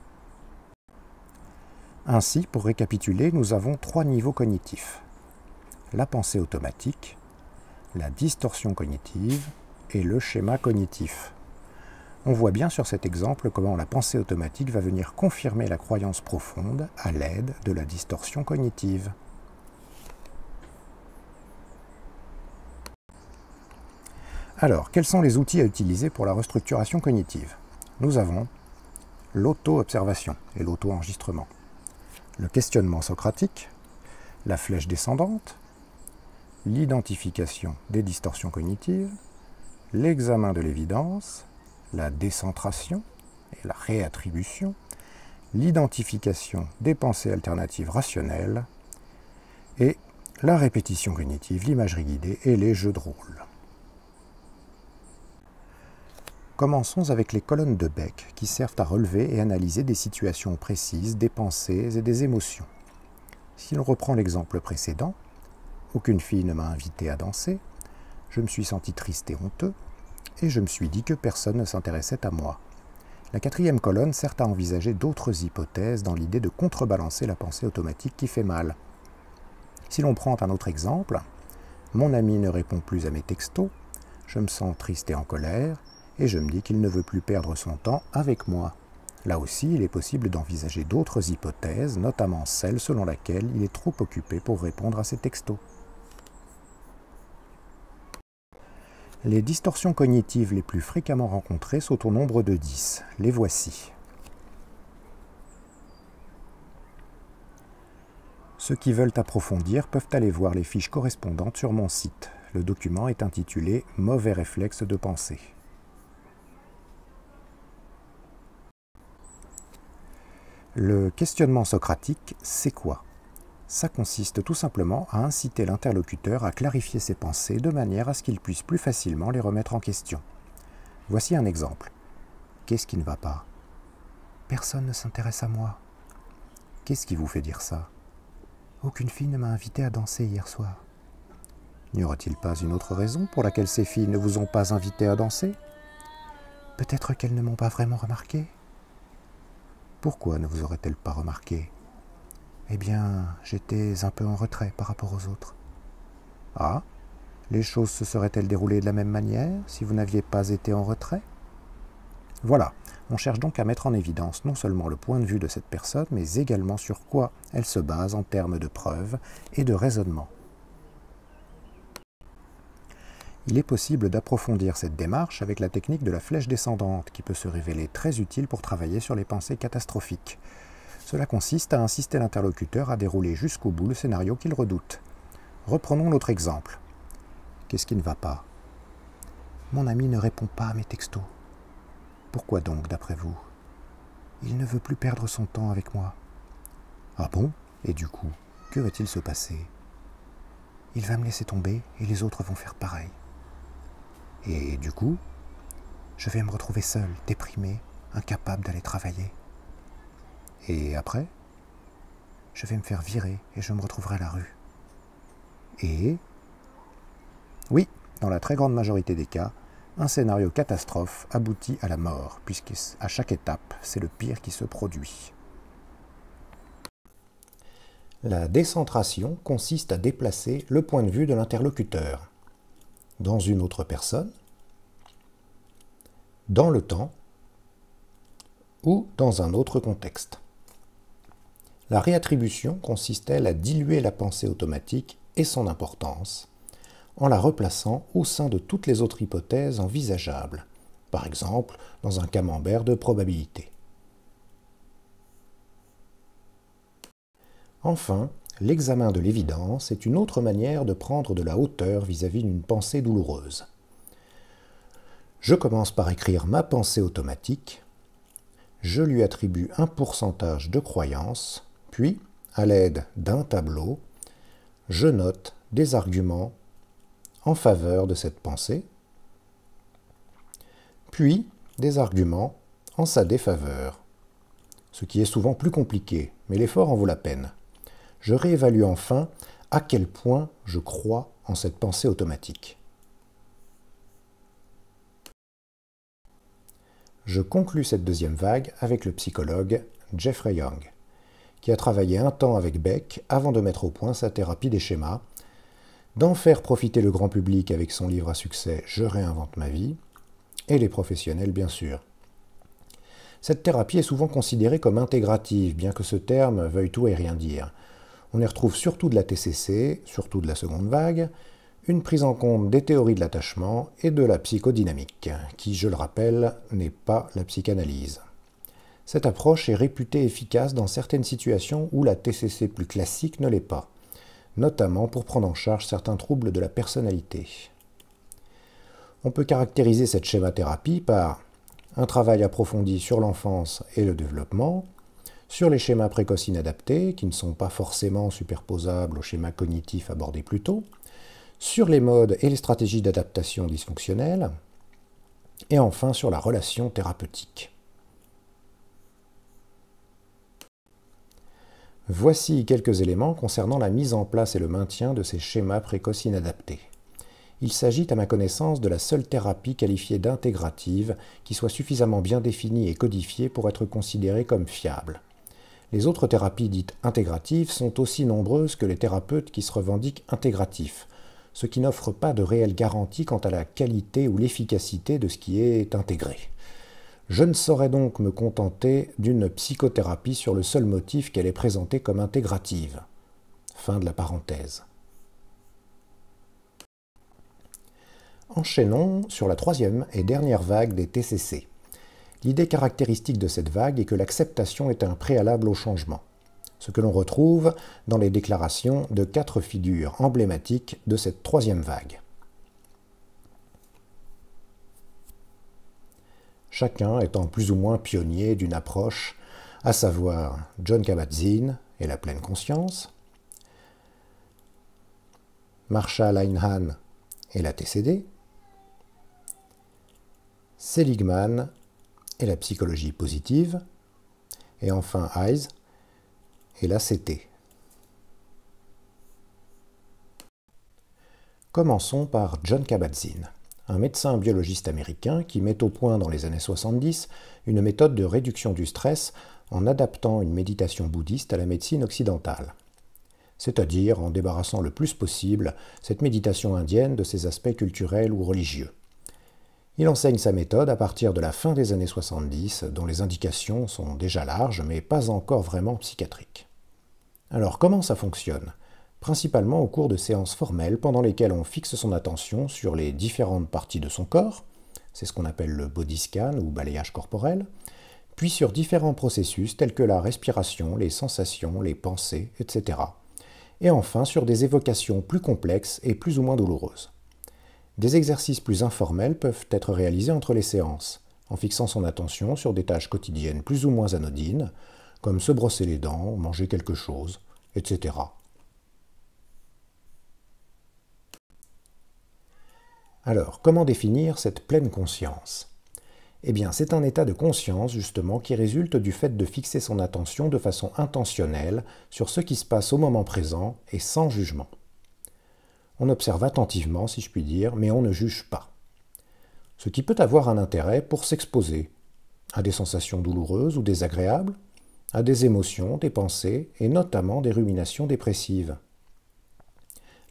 Ainsi, pour récapituler, nous avons trois niveaux cognitifs. La pensée automatique, la distorsion cognitive et le schéma cognitif. On voit bien sur cet exemple comment la pensée automatique va venir confirmer la croyance profonde à l'aide de la distorsion cognitive. Alors, quels sont les outils à utiliser pour la restructuration cognitive Nous avons l'auto-observation et l'auto-enregistrement, le questionnement socratique, la flèche descendante, l'identification des distorsions cognitives, l'examen de l'évidence, la décentration et la réattribution, l'identification des pensées alternatives rationnelles et la répétition cognitive, l'imagerie guidée et les jeux de rôle. Commençons avec les colonnes de Beck qui servent à relever et analyser des situations précises, des pensées et des émotions. Si l'on reprend l'exemple précédent, aucune fille ne m'a invité à danser. Je me suis senti triste et honteux, et je me suis dit que personne ne s'intéressait à moi. La quatrième colonne sert à envisager d'autres hypothèses dans l'idée de contrebalancer la pensée automatique qui fait mal. Si l'on prend un autre exemple, mon ami ne répond plus à mes textos, je me sens triste et en colère, et je me dis qu'il ne veut plus perdre son temps avec moi. Là aussi, il est possible d'envisager d'autres hypothèses, notamment celle selon laquelle il est trop occupé pour répondre à ses textos. Les distorsions cognitives les plus fréquemment rencontrées sont au nombre de 10. Les voici. Ceux qui veulent approfondir peuvent aller voir les fiches correspondantes sur mon site. Le document est intitulé « Mauvais réflexe de pensée ». Le questionnement socratique, c'est quoi ça consiste tout simplement à inciter l'interlocuteur à clarifier ses pensées de manière à ce qu'il puisse plus facilement les remettre en question. Voici un exemple. Qu'est-ce qui ne va pas Personne ne s'intéresse à moi. Qu'est-ce qui vous fait dire ça Aucune fille ne m'a invité à danser hier soir. N'y aura-t-il pas une autre raison pour laquelle ces filles ne vous ont pas invité à danser Peut-être qu'elles ne m'ont pas vraiment remarqué. Pourquoi ne vous aurait elles pas remarqué eh bien, j'étais un peu en retrait par rapport aux autres. Ah Les choses se seraient-elles déroulées de la même manière si vous n'aviez pas été en retrait Voilà, on cherche donc à mettre en évidence non seulement le point de vue de cette personne, mais également sur quoi elle se base en termes de preuves et de raisonnement. Il est possible d'approfondir cette démarche avec la technique de la flèche descendante, qui peut se révéler très utile pour travailler sur les pensées catastrophiques. Cela consiste à insister l'interlocuteur à dérouler jusqu'au bout le scénario qu'il redoute. Reprenons l'autre exemple. Qu'est-ce qui ne va pas Mon ami ne répond pas à mes textos. Pourquoi donc, d'après vous Il ne veut plus perdre son temps avec moi. Ah bon Et du coup, que va-t-il se passer Il va me laisser tomber et les autres vont faire pareil. Et du coup, je vais me retrouver seul, déprimé, incapable d'aller travailler. Et après Je vais me faire virer et je me retrouverai à la rue. Et Oui, dans la très grande majorité des cas, un scénario catastrophe aboutit à la mort, puisque à chaque étape, c'est le pire qui se produit. La décentration consiste à déplacer le point de vue de l'interlocuteur dans une autre personne, dans le temps ou dans un autre contexte. La réattribution consiste elle à diluer la pensée automatique et son importance en la replaçant au sein de toutes les autres hypothèses envisageables, par exemple dans un camembert de probabilité. Enfin, l'examen de l'évidence est une autre manière de prendre de la hauteur vis-à-vis d'une pensée douloureuse. Je commence par écrire ma pensée automatique, je lui attribue un pourcentage de croyance, puis, à l'aide d'un tableau, je note des arguments en faveur de cette pensée, puis des arguments en sa défaveur, ce qui est souvent plus compliqué, mais l'effort en vaut la peine. Je réévalue enfin à quel point je crois en cette pensée automatique. Je conclus cette deuxième vague avec le psychologue Jeffrey Young qui a travaillé un temps avec Beck avant de mettre au point sa thérapie des schémas, d'en faire profiter le grand public avec son livre à succès Je réinvente ma vie, et les professionnels bien sûr. Cette thérapie est souvent considérée comme intégrative, bien que ce terme veuille tout et rien dire. On y retrouve surtout de la TCC, surtout de la seconde vague, une prise en compte des théories de l'attachement et de la psychodynamique, qui, je le rappelle, n'est pas la psychanalyse. Cette approche est réputée efficace dans certaines situations où la TCC plus classique ne l'est pas, notamment pour prendre en charge certains troubles de la personnalité. On peut caractériser cette schémathérapie par un travail approfondi sur l'enfance et le développement, sur les schémas précoces inadaptés, qui ne sont pas forcément superposables aux schémas cognitifs abordés plus tôt, sur les modes et les stratégies d'adaptation dysfonctionnelles, et enfin sur la relation thérapeutique. Voici quelques éléments concernant la mise en place et le maintien de ces schémas précoces inadaptés. Il s'agit à ma connaissance de la seule thérapie qualifiée d'intégrative qui soit suffisamment bien définie et codifiée pour être considérée comme fiable. Les autres thérapies dites intégratives sont aussi nombreuses que les thérapeutes qui se revendiquent intégratifs, ce qui n'offre pas de réelle garantie quant à la qualité ou l'efficacité de ce qui est intégré. Je ne saurais donc me contenter d'une psychothérapie sur le seul motif qu'elle est présentée comme intégrative. Fin de la parenthèse. Enchaînons sur la troisième et dernière vague des TCC. L'idée caractéristique de cette vague est que l'acceptation est un préalable au changement, ce que l'on retrouve dans les déclarations de quatre figures emblématiques de cette troisième vague. chacun étant plus ou moins pionnier d'une approche, à savoir John Kabat-Zinn et la pleine conscience, Marshall Linehan et la TCD, Seligman et la psychologie positive, et enfin Hayes et la CT. Commençons par John Kabat-Zinn un médecin biologiste américain qui met au point dans les années 70 une méthode de réduction du stress en adaptant une méditation bouddhiste à la médecine occidentale. C'est-à-dire en débarrassant le plus possible cette méditation indienne de ses aspects culturels ou religieux. Il enseigne sa méthode à partir de la fin des années 70, dont les indications sont déjà larges mais pas encore vraiment psychiatriques. Alors comment ça fonctionne principalement au cours de séances formelles pendant lesquelles on fixe son attention sur les différentes parties de son corps, c'est ce qu'on appelle le body scan ou balayage corporel, puis sur différents processus tels que la respiration, les sensations, les pensées, etc. Et enfin sur des évocations plus complexes et plus ou moins douloureuses. Des exercices plus informels peuvent être réalisés entre les séances, en fixant son attention sur des tâches quotidiennes plus ou moins anodines, comme se brosser les dents, manger quelque chose, etc. Alors, comment définir cette pleine conscience Eh bien, c'est un état de conscience, justement, qui résulte du fait de fixer son attention de façon intentionnelle sur ce qui se passe au moment présent et sans jugement. On observe attentivement, si je puis dire, mais on ne juge pas. Ce qui peut avoir un intérêt pour s'exposer à des sensations douloureuses ou désagréables, à des émotions, des pensées et notamment des ruminations dépressives.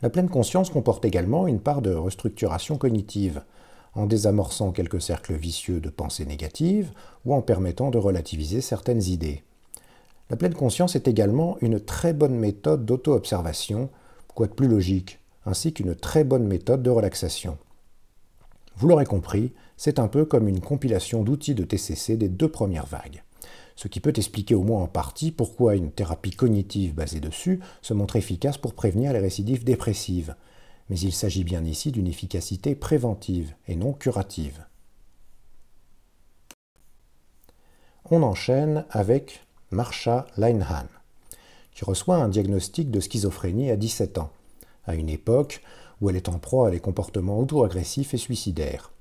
La pleine conscience comporte également une part de restructuration cognitive, en désamorçant quelques cercles vicieux de pensées négatives ou en permettant de relativiser certaines idées. La pleine conscience est également une très bonne méthode d'auto-observation, quoi de plus logique, ainsi qu'une très bonne méthode de relaxation. Vous l'aurez compris, c'est un peu comme une compilation d'outils de TCC des deux premières vagues ce qui peut expliquer au moins en partie pourquoi une thérapie cognitive basée dessus se montre efficace pour prévenir les récidives dépressives. Mais il s'agit bien ici d'une efficacité préventive et non curative. On enchaîne avec Marsha Leinhan, qui reçoit un diagnostic de schizophrénie à 17 ans, à une époque où elle est en proie à des comportements auto-agressifs et suicidaires.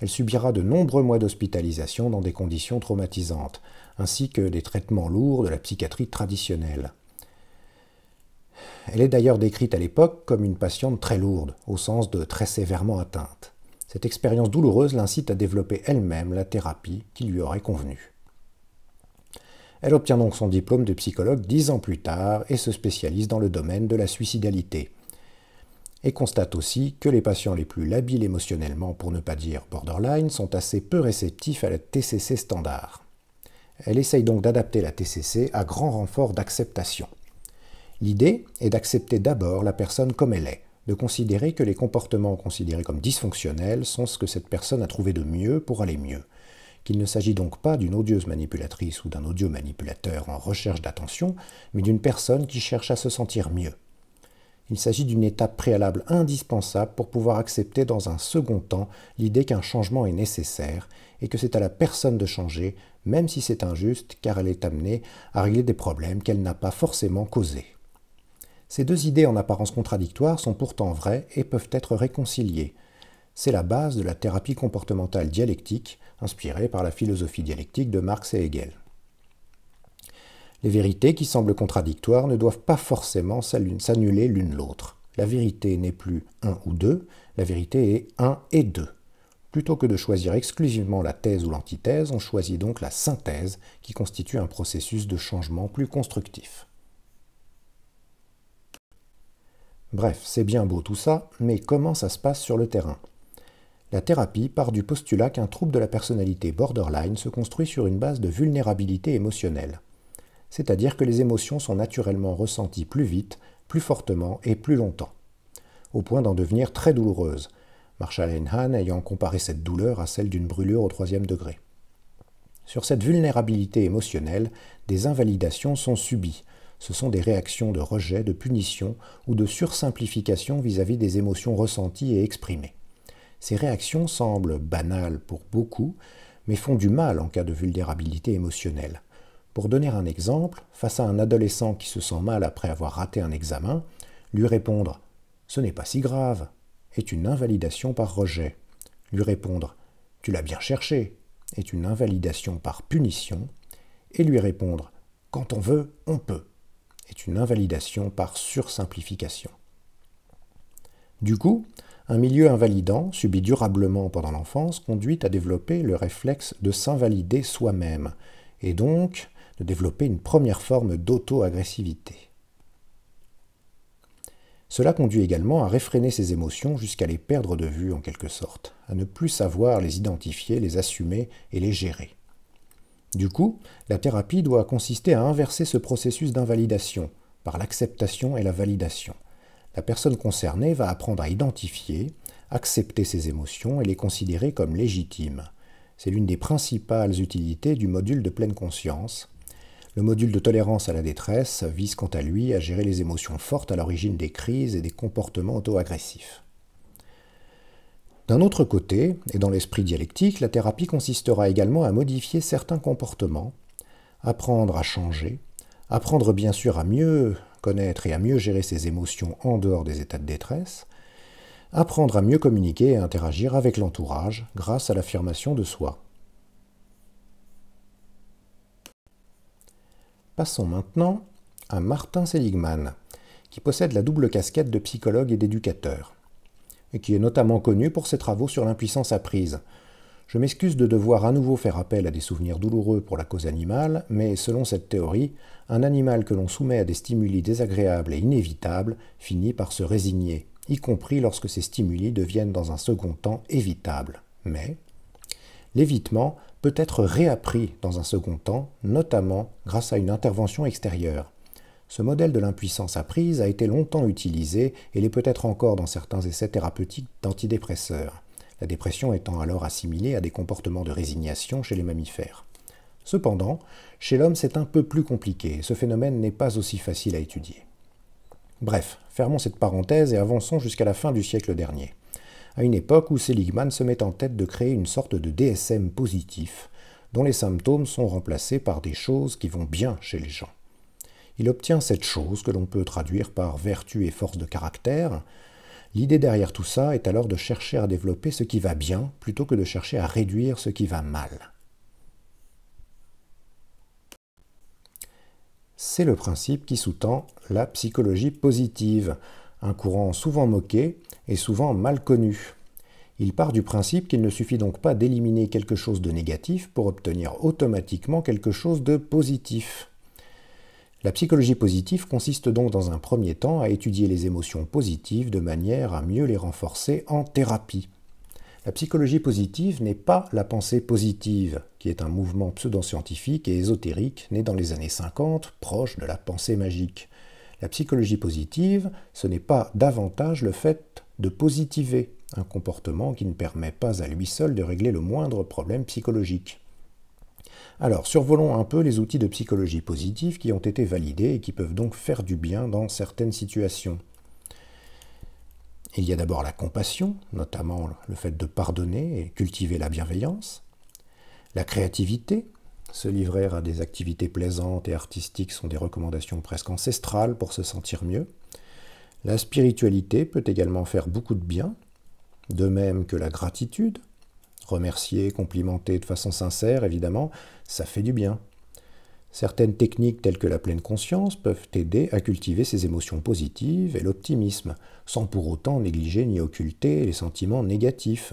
Elle subira de nombreux mois d'hospitalisation dans des conditions traumatisantes, ainsi que des traitements lourds de la psychiatrie traditionnelle. Elle est d'ailleurs décrite à l'époque comme une patiente très lourde, au sens de très sévèrement atteinte. Cette expérience douloureuse l'incite à développer elle-même la thérapie qui lui aurait convenu. Elle obtient donc son diplôme de psychologue dix ans plus tard et se spécialise dans le domaine de la suicidalité. Et constate aussi que les patients les plus labiles émotionnellement, pour ne pas dire borderline, sont assez peu réceptifs à la TCC standard. Elle essaye donc d'adapter la TCC à grand renfort d'acceptation. L'idée est d'accepter d'abord la personne comme elle est, de considérer que les comportements considérés comme dysfonctionnels sont ce que cette personne a trouvé de mieux pour aller mieux, qu'il ne s'agit donc pas d'une odieuse manipulatrice ou d'un odieux manipulateur en recherche d'attention, mais d'une personne qui cherche à se sentir mieux. Il s'agit d'une étape préalable indispensable pour pouvoir accepter dans un second temps l'idée qu'un changement est nécessaire et que c'est à la personne de changer, même si c'est injuste, car elle est amenée à régler des problèmes qu'elle n'a pas forcément causés. Ces deux idées en apparence contradictoires sont pourtant vraies et peuvent être réconciliées. C'est la base de la thérapie comportementale dialectique, inspirée par la philosophie dialectique de Marx et Hegel. Les vérités qui semblent contradictoires ne doivent pas forcément s'annuler l'une l'autre. La vérité n'est plus un ou deux, la vérité est un et deux. Plutôt que de choisir exclusivement la thèse ou l'antithèse, on choisit donc la synthèse qui constitue un processus de changement plus constructif. Bref, c'est bien beau tout ça, mais comment ça se passe sur le terrain La thérapie part du postulat qu'un trouble de la personnalité borderline se construit sur une base de vulnérabilité émotionnelle. C'est-à-dire que les émotions sont naturellement ressenties plus vite, plus fortement et plus longtemps, au point d'en devenir très douloureuses, Marshall ayant comparé cette douleur à celle d'une brûlure au troisième degré. Sur cette vulnérabilité émotionnelle, des invalidations sont subies. Ce sont des réactions de rejet, de punition ou de sursimplification vis à -vis des émotions ressenties et exprimées. Ces réactions semblent banales pour beaucoup, mais font du mal en cas de vulnérabilité émotionnelle. Pour donner un exemple, face à un adolescent qui se sent mal après avoir raté un examen, lui répondre ⁇ Ce n'est pas si grave, est une invalidation par rejet. Lui répondre Tu l'as bien cherché est une invalidation par punition. Et lui répondre Quand on veut, on peut est une invalidation par sursimplification. Du coup, un milieu invalidant, subi durablement pendant l'enfance, conduit à développer le réflexe de s'invalider soi-même, et donc de développer une première forme d'auto-agressivité. Cela conduit également à réfréner ses émotions jusqu'à les perdre de vue en quelque sorte, à ne plus savoir les identifier, les assumer et les gérer. Du coup, la thérapie doit consister à inverser ce processus d'invalidation par l'acceptation et la validation. La personne concernée va apprendre à identifier, accepter ses émotions et les considérer comme légitimes. C'est l'une des principales utilités du module de pleine conscience, le module de tolérance à la détresse vise quant à lui à gérer les émotions fortes à l'origine des crises et des comportements auto-agressifs. D'un autre côté, et dans l'esprit dialectique, la thérapie consistera également à modifier certains comportements, apprendre à changer, apprendre bien sûr à mieux connaître et à mieux gérer ses émotions en dehors des états de détresse, apprendre à mieux communiquer et interagir avec l'entourage grâce à l'affirmation de soi. Passons maintenant à Martin Seligman, qui possède la double casquette de psychologue et d'éducateur, et qui est notamment connu pour ses travaux sur l'impuissance apprise. Je m'excuse de devoir à nouveau faire appel à des souvenirs douloureux pour la cause animale, mais selon cette théorie, un animal que l'on soumet à des stimuli désagréables et inévitables finit par se résigner, y compris lorsque ces stimuli deviennent dans un second temps évitables. Mais, l'évitement peut être réappris dans un second temps, notamment grâce à une intervention extérieure. Ce modèle de l'impuissance apprise a été longtemps utilisé et l'est peut-être encore dans certains essais thérapeutiques d'antidépresseurs, la dépression étant alors assimilée à des comportements de résignation chez les mammifères. Cependant, chez l'homme c'est un peu plus compliqué, ce phénomène n'est pas aussi facile à étudier. Bref, fermons cette parenthèse et avançons jusqu'à la fin du siècle dernier à une époque où Seligman se met en tête de créer une sorte de DSM positif, dont les symptômes sont remplacés par des choses qui vont bien chez les gens. Il obtient cette chose que l'on peut traduire par vertu et force de caractère. L'idée derrière tout ça est alors de chercher à développer ce qui va bien plutôt que de chercher à réduire ce qui va mal. C'est le principe qui sous-tend la psychologie positive, un courant souvent moqué et souvent mal connu. Il part du principe qu'il ne suffit donc pas d'éliminer quelque chose de négatif pour obtenir automatiquement quelque chose de positif. La psychologie positive consiste donc dans un premier temps à étudier les émotions positives de manière à mieux les renforcer en thérapie. La psychologie positive n'est pas la pensée positive, qui est un mouvement pseudo-scientifique et ésotérique né dans les années 50, proche de la pensée magique. La psychologie positive, ce n'est pas davantage le fait de positiver un comportement qui ne permet pas à lui seul de régler le moindre problème psychologique. Alors, survolons un peu les outils de psychologie positive qui ont été validés et qui peuvent donc faire du bien dans certaines situations. Il y a d'abord la compassion, notamment le fait de pardonner et cultiver la bienveillance, la créativité, se livrer à des activités plaisantes et artistiques sont des recommandations presque ancestrales pour se sentir mieux. La spiritualité peut également faire beaucoup de bien, de même que la gratitude. Remercier, complimenter de façon sincère, évidemment, ça fait du bien. Certaines techniques telles que la pleine conscience peuvent aider à cultiver ces émotions positives et l'optimisme, sans pour autant négliger ni occulter les sentiments négatifs.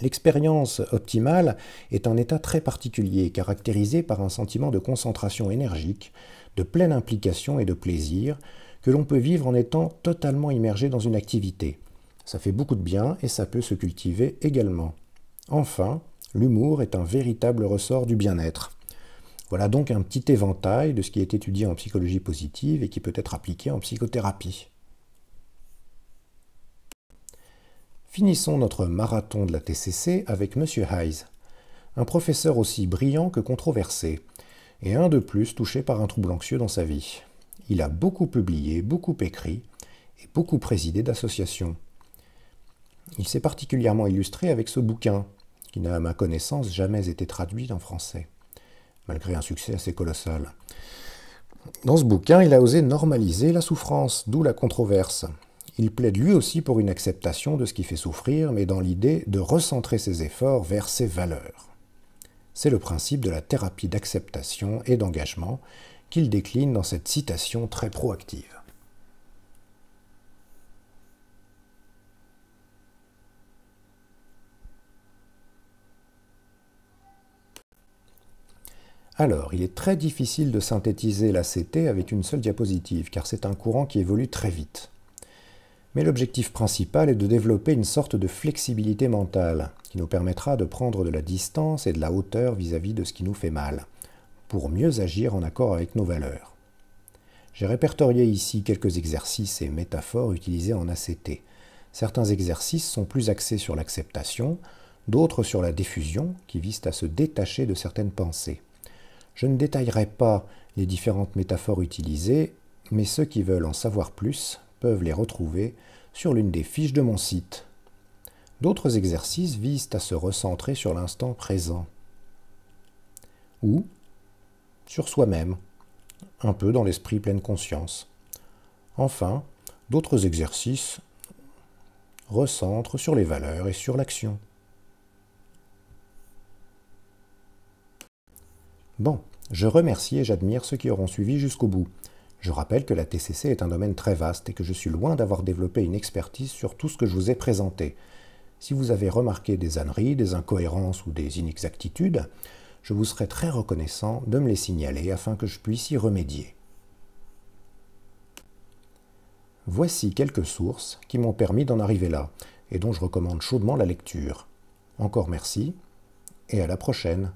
L'expérience optimale est un état très particulier, caractérisé par un sentiment de concentration énergique, de pleine implication et de plaisir, que l'on peut vivre en étant totalement immergé dans une activité. Ça fait beaucoup de bien et ça peut se cultiver également. Enfin, l'humour est un véritable ressort du bien-être. Voilà donc un petit éventail de ce qui est étudié en psychologie positive et qui peut être appliqué en psychothérapie. Finissons notre marathon de la TCC avec M. Heise, un professeur aussi brillant que controversé, et un de plus touché par un trouble anxieux dans sa vie. Il a beaucoup publié, beaucoup écrit, et beaucoup présidé d'associations. Il s'est particulièrement illustré avec ce bouquin, qui n'a à ma connaissance jamais été traduit en français, malgré un succès assez colossal. Dans ce bouquin, il a osé normaliser la souffrance, d'où la controverse. Il plaide lui aussi pour une acceptation de ce qui fait souffrir, mais dans l'idée de recentrer ses efforts vers ses valeurs. C'est le principe de la thérapie d'acceptation et d'engagement qu'il décline dans cette citation très proactive. Alors, il est très difficile de synthétiser la CT avec une seule diapositive, car c'est un courant qui évolue très vite mais l'objectif principal est de développer une sorte de flexibilité mentale, qui nous permettra de prendre de la distance et de la hauteur vis-à-vis de ce qui nous fait mal, pour mieux agir en accord avec nos valeurs. J'ai répertorié ici quelques exercices et métaphores utilisés en ACT. Certains exercices sont plus axés sur l'acceptation, d'autres sur la diffusion, qui visent à se détacher de certaines pensées. Je ne détaillerai pas les différentes métaphores utilisées, mais ceux qui veulent en savoir plus peuvent les retrouver sur l'une des fiches de mon site. D'autres exercices visent à se recentrer sur l'instant présent ou sur soi-même, un peu dans l'esprit pleine conscience. Enfin, d'autres exercices recentrent sur les valeurs et sur l'action. Bon, je remercie et j'admire ceux qui auront suivi jusqu'au bout. Je rappelle que la TCC est un domaine très vaste et que je suis loin d'avoir développé une expertise sur tout ce que je vous ai présenté. Si vous avez remarqué des âneries, des incohérences ou des inexactitudes, je vous serai très reconnaissant de me les signaler afin que je puisse y remédier. Voici quelques sources qui m'ont permis d'en arriver là et dont je recommande chaudement la lecture. Encore merci et à la prochaine.